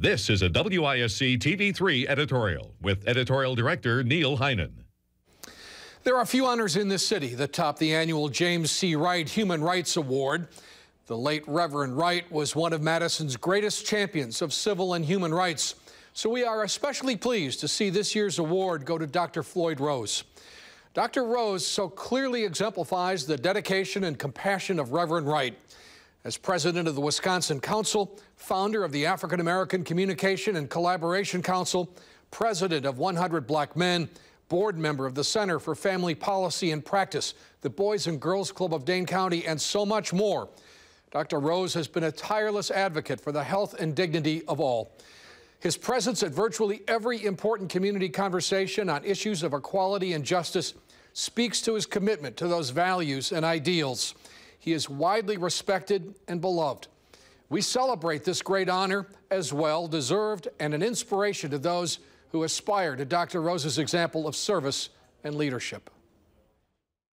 This is a WISC TV3 editorial with editorial director Neil Heinen. There are a few honors in this city that top the annual James C. Wright Human Rights Award. The late Reverend Wright was one of Madison's greatest champions of civil and human rights. So we are especially pleased to see this year's award go to Dr. Floyd Rose. Dr. Rose so clearly exemplifies the dedication and compassion of Reverend Wright. As president of the Wisconsin Council, founder of the African American Communication and Collaboration Council, president of 100 Black Men, board member of the Center for Family Policy and Practice, the Boys and Girls Club of Dane County, and so much more. Dr. Rose has been a tireless advocate for the health and dignity of all. His presence at virtually every important community conversation on issues of equality and justice speaks to his commitment to those values and ideals. He is widely respected and beloved. We celebrate this great honor as well, deserved and an inspiration to those who aspire to Dr. Rose's example of service and leadership.